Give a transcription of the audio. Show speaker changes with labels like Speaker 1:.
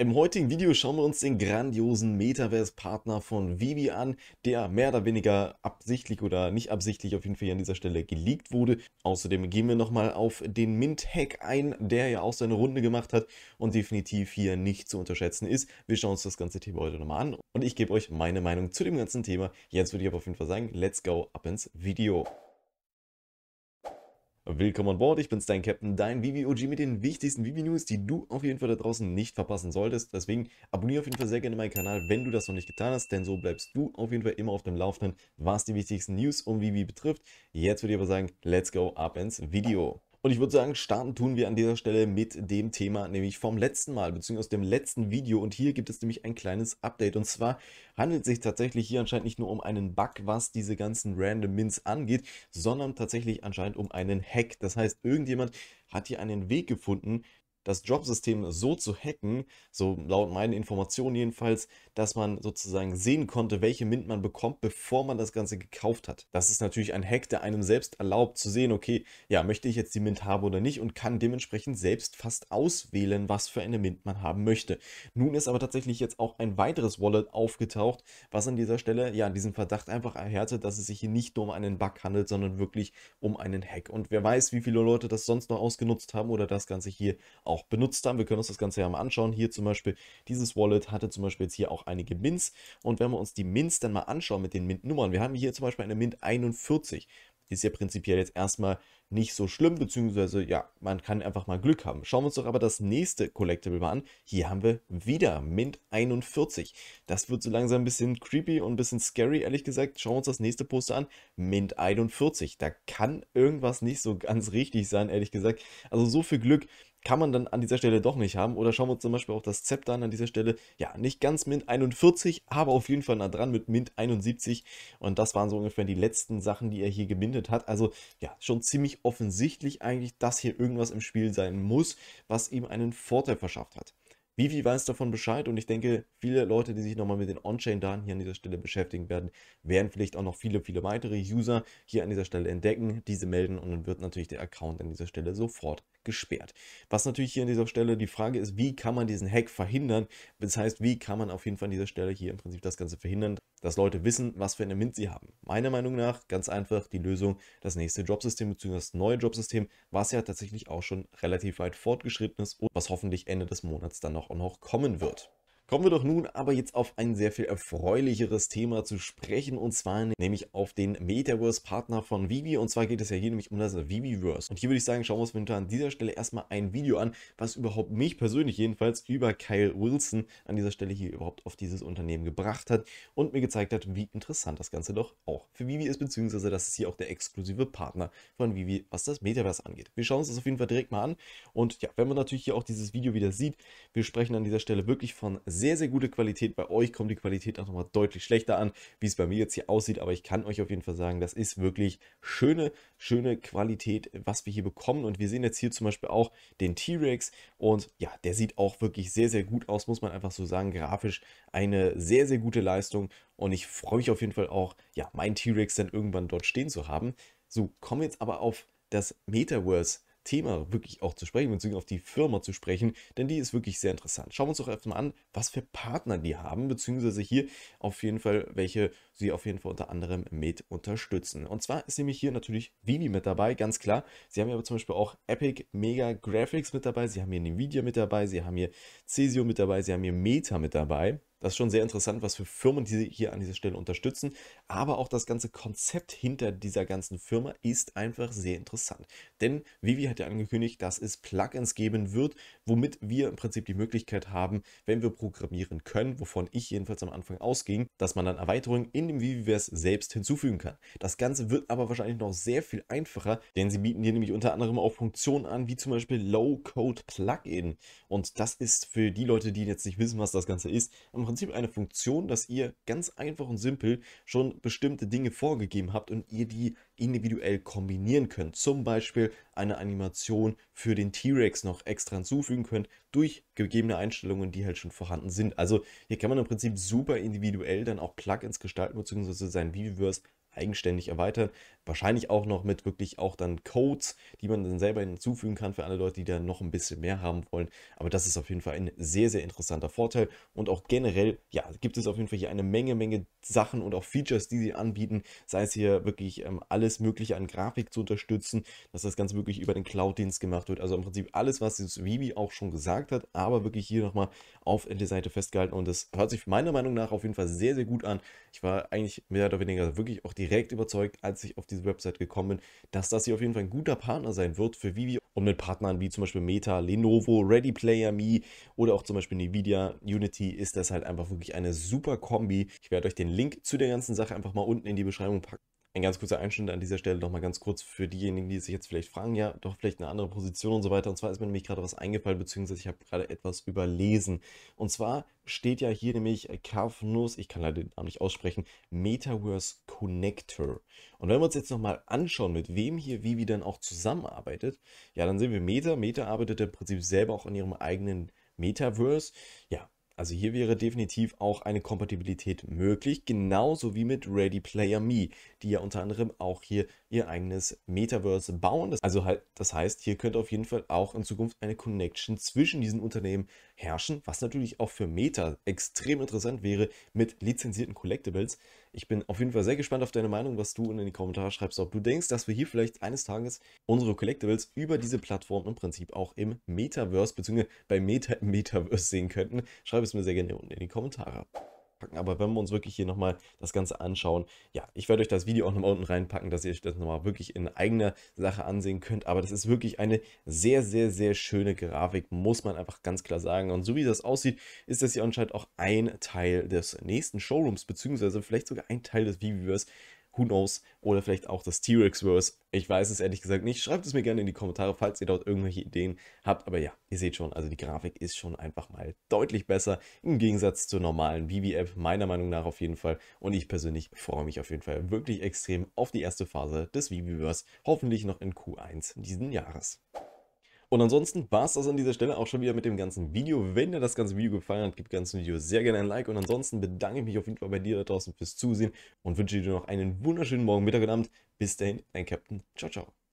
Speaker 1: Im heutigen Video schauen wir uns den grandiosen Metaverse-Partner von Vivi an, der mehr oder weniger absichtlich oder nicht absichtlich auf jeden Fall hier an dieser Stelle geleakt wurde. Außerdem gehen wir nochmal auf den Mint-Hack ein, der ja auch seine Runde gemacht hat und definitiv hier nicht zu unterschätzen ist. Wir schauen uns das ganze Thema heute nochmal an und ich gebe euch meine Meinung zu dem ganzen Thema. Jetzt würde ich aber auf jeden Fall sagen, let's go ab ins Video. Willkommen an Bord, ich bin's, dein Captain, dein VVOG mit den wichtigsten VV-News, die du auf jeden Fall da draußen nicht verpassen solltest. Deswegen abonniere auf jeden Fall sehr gerne meinen Kanal, wenn du das noch nicht getan hast, denn so bleibst du auf jeden Fall immer auf dem Laufenden, was die wichtigsten News um VV betrifft. Jetzt würde ich aber sagen, let's go ab ins Video. Und ich würde sagen, starten tun wir an dieser Stelle mit dem Thema, nämlich vom letzten Mal, beziehungsweise dem letzten Video. Und hier gibt es nämlich ein kleines Update. Und zwar handelt es sich tatsächlich hier anscheinend nicht nur um einen Bug, was diese ganzen Random Mints angeht, sondern tatsächlich anscheinend um einen Hack. Das heißt, irgendjemand hat hier einen Weg gefunden, das Jobsystem so zu hacken, so laut meinen Informationen jedenfalls, dass man sozusagen sehen konnte, welche Mint man bekommt, bevor man das Ganze gekauft hat. Das ist natürlich ein Hack, der einem selbst erlaubt zu sehen, okay, ja, möchte ich jetzt die Mint haben oder nicht und kann dementsprechend selbst fast auswählen, was für eine Mint man haben möchte. Nun ist aber tatsächlich jetzt auch ein weiteres Wallet aufgetaucht, was an dieser Stelle ja diesen Verdacht einfach erhärtet, dass es sich hier nicht nur um einen Bug handelt, sondern wirklich um einen Hack. Und wer weiß, wie viele Leute das sonst noch ausgenutzt haben oder das Ganze hier auch auch benutzt haben. Wir können uns das Ganze ja mal anschauen. Hier zum Beispiel, dieses Wallet hatte zum Beispiel jetzt hier auch einige Mints. Und wenn wir uns die Mints dann mal anschauen mit den Mint-Nummern, wir haben hier zum Beispiel eine Mint 41 ist ja prinzipiell jetzt erstmal nicht so schlimm, beziehungsweise ja, man kann einfach mal Glück haben. Schauen wir uns doch aber das nächste Collectible mal an. Hier haben wir wieder Mint 41. Das wird so langsam ein bisschen creepy und ein bisschen scary, ehrlich gesagt. Schauen wir uns das nächste Poster an. Mint 41. Da kann irgendwas nicht so ganz richtig sein, ehrlich gesagt. Also so viel Glück kann man dann an dieser Stelle doch nicht haben. Oder schauen wir uns zum Beispiel auch das Zepter an, an dieser Stelle. Ja, nicht ganz Mint 41, aber auf jeden Fall nah dran mit Mint 71. Und das waren so ungefähr die letzten Sachen, die er hier gemintet hat. Also ja, schon ziemlich offensichtlich eigentlich, dass hier irgendwas im Spiel sein muss, was ihm einen Vorteil verschafft hat. Vivi weiß davon Bescheid und ich denke, viele Leute, die sich nochmal mit den On-Chain-Daten hier an dieser Stelle beschäftigen werden, werden vielleicht auch noch viele, viele weitere User hier an dieser Stelle entdecken, diese melden und dann wird natürlich der Account an dieser Stelle sofort gesperrt. Was natürlich hier an dieser Stelle die Frage ist, wie kann man diesen Hack verhindern? Das heißt, wie kann man auf jeden Fall an dieser Stelle hier im Prinzip das Ganze verhindern, dass Leute wissen, was für eine Mint sie haben. Meiner Meinung nach ganz einfach die Lösung, das nächste Jobsystem bzw. das neue Jobsystem, was ja tatsächlich auch schon relativ weit fortgeschritten ist und was hoffentlich Ende des Monats dann auch noch kommen wird. Kommen wir doch nun aber jetzt auf ein sehr viel erfreulicheres Thema zu sprechen und zwar nämlich auf den Metaverse-Partner von Vivi und zwar geht es ja hier nämlich um das Viviverse. Und hier würde ich sagen, schauen wir uns momentan an dieser Stelle erstmal ein Video an, was überhaupt mich persönlich jedenfalls über Kyle Wilson an dieser Stelle hier überhaupt auf dieses Unternehmen gebracht hat und mir gezeigt hat, wie interessant das Ganze doch auch für Vivi ist, beziehungsweise das ist hier auch der exklusive Partner von Vivi, was das Metaverse angeht. Wir schauen uns das auf jeden Fall direkt mal an und ja, wenn man natürlich hier auch dieses Video wieder sieht, wir sprechen an dieser Stelle wirklich von sehr, sehr gute Qualität. Bei euch kommt die Qualität auch nochmal deutlich schlechter an, wie es bei mir jetzt hier aussieht. Aber ich kann euch auf jeden Fall sagen, das ist wirklich schöne, schöne Qualität, was wir hier bekommen. Und wir sehen jetzt hier zum Beispiel auch den T-Rex. Und ja, der sieht auch wirklich sehr, sehr gut aus, muss man einfach so sagen. Grafisch eine sehr, sehr gute Leistung. Und ich freue mich auf jeden Fall auch, ja, meinen T-Rex dann irgendwann dort stehen zu haben. So, kommen wir jetzt aber auf das Metaverse Thema wirklich auch zu sprechen, beziehungsweise auf die Firma zu sprechen, denn die ist wirklich sehr interessant. Schauen wir uns doch erstmal an, was für Partner die haben, beziehungsweise hier auf jeden Fall, welche sie auf jeden Fall unter anderem mit unterstützen. Und zwar ist nämlich hier natürlich Vivi mit dabei, ganz klar. Sie haben hier aber zum Beispiel auch Epic Mega Graphics mit dabei, sie haben hier Nvidia mit dabei, sie haben hier Cesio mit dabei, sie haben hier Meta mit dabei. Das ist schon sehr interessant, was für Firmen die hier an dieser Stelle unterstützen. Aber auch das ganze Konzept hinter dieser ganzen Firma ist einfach sehr interessant. Denn Vivi hat ja angekündigt, dass es Plugins geben wird, womit wir im Prinzip die Möglichkeit haben, wenn wir programmieren können, wovon ich jedenfalls am Anfang ausging, dass man dann Erweiterungen in dem Viviverse selbst hinzufügen kann. Das Ganze wird aber wahrscheinlich noch sehr viel einfacher, denn sie bieten hier nämlich unter anderem auch Funktionen an, wie zum Beispiel Low-Code Plugin. Und das ist für die Leute, die jetzt nicht wissen, was das Ganze ist, im Prinzip eine Funktion, dass ihr ganz einfach und simpel schon bestimmte Dinge vorgegeben habt und ihr die individuell kombinieren könnt. Zum Beispiel eine Animation für den T-Rex noch extra hinzufügen könnt durch gegebene Einstellungen, die halt schon vorhanden sind. Also hier kann man im Prinzip super individuell dann auch Plugins gestalten bzw. sein Viviverse eigenständig erweitern. Wahrscheinlich auch noch mit wirklich auch dann Codes, die man dann selber hinzufügen kann für alle Leute, die da noch ein bisschen mehr haben wollen. Aber das ist auf jeden Fall ein sehr, sehr interessanter Vorteil. Und auch generell, ja, gibt es auf jeden Fall hier eine Menge, Menge Sachen und auch Features, die sie anbieten. Sei es hier wirklich ähm, alles Mögliche an Grafik zu unterstützen, dass das Ganze wirklich über den Cloud-Dienst gemacht wird. Also im Prinzip alles, was das Vivi auch schon gesagt hat, aber wirklich hier nochmal auf der Seite festgehalten. Und das hört sich meiner Meinung nach auf jeden Fall sehr, sehr gut an. Ich war eigentlich mehr oder weniger wirklich auch die direkt überzeugt, als ich auf diese Website gekommen bin, dass das hier auf jeden Fall ein guter Partner sein wird für Vivi und mit Partnern wie zum Beispiel Meta, Lenovo, Ready Player Me oder auch zum Beispiel Nvidia Unity ist das halt einfach wirklich eine super Kombi. Ich werde euch den Link zu der ganzen Sache einfach mal unten in die Beschreibung packen ein ganz kurzer Einschnitt an dieser Stelle nochmal ganz kurz für diejenigen, die sich jetzt vielleicht fragen, ja, doch vielleicht eine andere Position und so weiter. Und zwar ist mir nämlich gerade was eingefallen, beziehungsweise ich habe gerade etwas überlesen. Und zwar steht ja hier nämlich äh, Carvenus, ich kann leider den Namen nicht aussprechen, Metaverse Connector. Und wenn wir uns jetzt nochmal anschauen, mit wem hier Vivi dann auch zusammenarbeitet, ja, dann sehen wir Meta. Meta arbeitet im Prinzip selber auch in ihrem eigenen Metaverse. Ja, also hier wäre definitiv auch eine Kompatibilität möglich, genauso wie mit Ready Player Me, die ja unter anderem auch hier ihr eigenes Metaverse bauen. Also halt, das heißt, hier könnte auf jeden Fall auch in Zukunft eine Connection zwischen diesen Unternehmen herrschen, was natürlich auch für Meta extrem interessant wäre mit lizenzierten Collectibles. Ich bin auf jeden Fall sehr gespannt auf deine Meinung, was du in die Kommentare schreibst, ob du denkst, dass wir hier vielleicht eines Tages unsere Collectibles über diese Plattform im Prinzip auch im Metaverse bzw. bei Meta im Metaverse sehen könnten. Schreib es mir sehr gerne unten in die Kommentare packen. Aber wenn wir uns wirklich hier nochmal das Ganze anschauen, ja, ich werde euch das Video auch nochmal unten reinpacken, dass ihr euch das nochmal wirklich in eigener Sache ansehen könnt. Aber das ist wirklich eine sehr, sehr, sehr schöne Grafik, muss man einfach ganz klar sagen. Und so wie das aussieht, ist das hier anscheinend auch ein Teil des nächsten Showrooms, beziehungsweise vielleicht sogar ein Teil des Viviverse, Who knows? Oder vielleicht auch das T-Rex-Verse. Ich weiß es ehrlich gesagt nicht. Schreibt es mir gerne in die Kommentare, falls ihr dort irgendwelche Ideen habt. Aber ja, ihr seht schon, also die Grafik ist schon einfach mal deutlich besser im Gegensatz zur normalen Vivi-App, meiner Meinung nach auf jeden Fall. Und ich persönlich freue mich auf jeden Fall wirklich extrem auf die erste Phase des Vivi-Verse. hoffentlich noch in Q1 diesen Jahres. Und ansonsten war es das an dieser Stelle auch schon wieder mit dem ganzen Video. Wenn dir das ganze Video gefallen hat, gib dem ganzen Video sehr gerne ein Like. Und ansonsten bedanke ich mich auf jeden Fall bei dir da draußen fürs Zusehen und wünsche dir noch einen wunderschönen Morgen, Mittag und Abend. Bis dahin, dein Captain. Ciao, ciao.